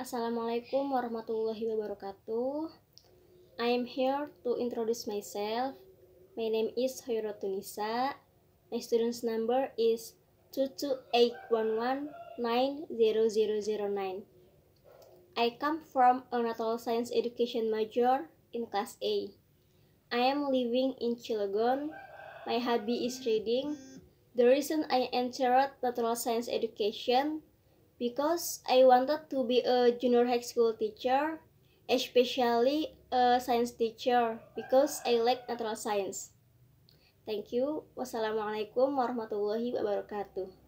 Assalamualaikum warahmatullahi wabarakatuh. I am here to introduce myself. My name is Hoyro Tunisa. My student's number is 228119009. I come from a natural science education major in class A. I am living in Cilegon. My hobby is reading. The reason I entered natural science education because I wanted to be a junior high school teacher, especially a science teacher because I like natural science. Thank you. Wassalamualaikum warahmatullahi wabarakatuh.